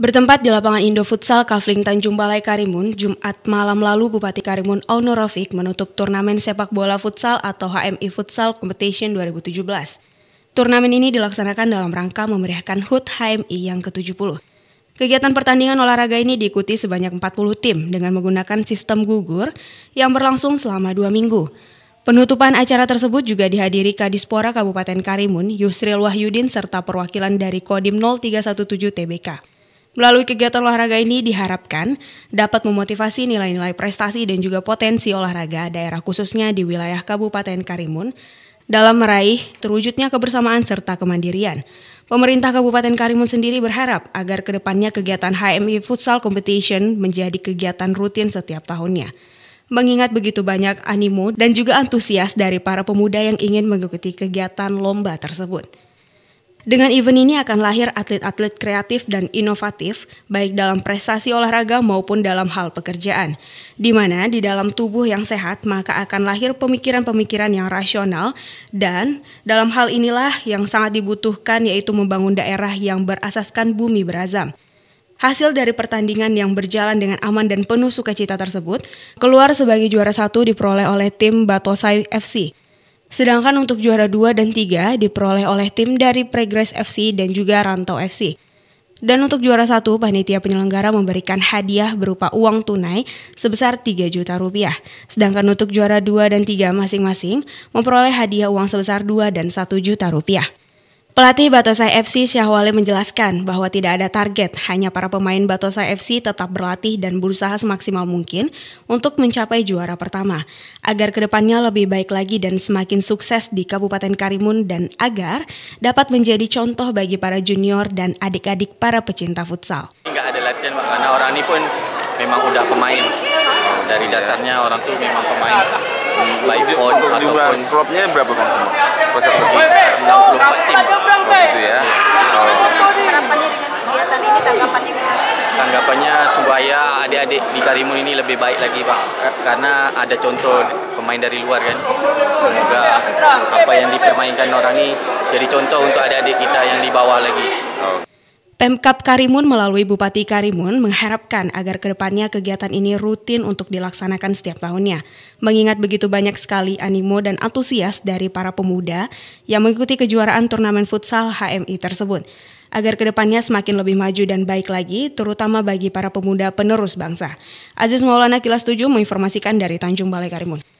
Bertempat di lapangan Indo Futsal Kavling Tanjung Balai Karimun, Jumat malam lalu Bupati Karimun Ono Rafiq menutup turnamen sepak bola futsal atau HMI Futsal Competition 2017. Turnamen ini dilaksanakan dalam rangka memeriahkan HUT HMI yang ke-70. Kegiatan pertandingan olahraga ini diikuti sebanyak 40 tim dengan menggunakan sistem gugur yang berlangsung selama dua minggu. Penutupan acara tersebut juga dihadiri Kadispora Kabupaten Karimun, Yusril Wahyudin, serta perwakilan dari Kodim 0317 TBK. Melalui kegiatan olahraga ini diharapkan dapat memotivasi nilai-nilai prestasi dan juga potensi olahraga daerah khususnya di wilayah Kabupaten Karimun dalam meraih terwujudnya kebersamaan serta kemandirian. Pemerintah Kabupaten Karimun sendiri berharap agar kedepannya kegiatan HMI Futsal Competition menjadi kegiatan rutin setiap tahunnya. Mengingat begitu banyak animo dan juga antusias dari para pemuda yang ingin mengikuti kegiatan lomba tersebut. Dengan event ini akan lahir atlet-atlet kreatif dan inovatif, baik dalam prestasi olahraga maupun dalam hal pekerjaan. Di mana di dalam tubuh yang sehat, maka akan lahir pemikiran-pemikiran yang rasional, dan dalam hal inilah yang sangat dibutuhkan yaitu membangun daerah yang berasaskan bumi berazam. Hasil dari pertandingan yang berjalan dengan aman dan penuh sukacita tersebut, keluar sebagai juara satu diperoleh oleh tim Batosai FC. Sedangkan untuk juara 2 dan 3 diperoleh oleh tim dari Progress FC dan juga Rantau FC. Dan untuk juara satu, panitia penyelenggara memberikan hadiah berupa uang tunai sebesar 3 juta rupiah. Sedangkan untuk juara 2 dan 3 masing-masing memperoleh hadiah uang sebesar 2 dan 1 juta rupiah. Pelatih Batosai FC Syahwale menjelaskan bahwa tidak ada target, hanya para pemain Batosai FC tetap berlatih dan berusaha semaksimal mungkin untuk mencapai juara pertama, agar kedepannya lebih baik lagi dan semakin sukses di Kabupaten Karimun dan agar dapat menjadi contoh bagi para junior dan adik-adik para pecinta futsal. Enggak ada latihan, karena orang ini pun memang udah pemain. Dari dasarnya orang tuh memang pemain, baik pun ataupun... Klubnya berapa bang anggapannya sumber adik-adik di Karimun ini lebih baik lagi pak karena ada contoh pemain dari luar kan semoga apa yang dipermainkan orang ini jadi contoh untuk adik-adik kita yang di bawah lagi oh. Pemkap Karimun melalui Bupati Karimun mengharapkan agar kedepannya kegiatan ini rutin untuk dilaksanakan setiap tahunnya. Mengingat begitu banyak sekali animo dan antusias dari para pemuda yang mengikuti kejuaraan turnamen futsal HMI tersebut. Agar kedepannya semakin lebih maju dan baik lagi, terutama bagi para pemuda penerus bangsa. Aziz Maulana Kilas 7 menginformasikan dari Tanjung Balai Karimun.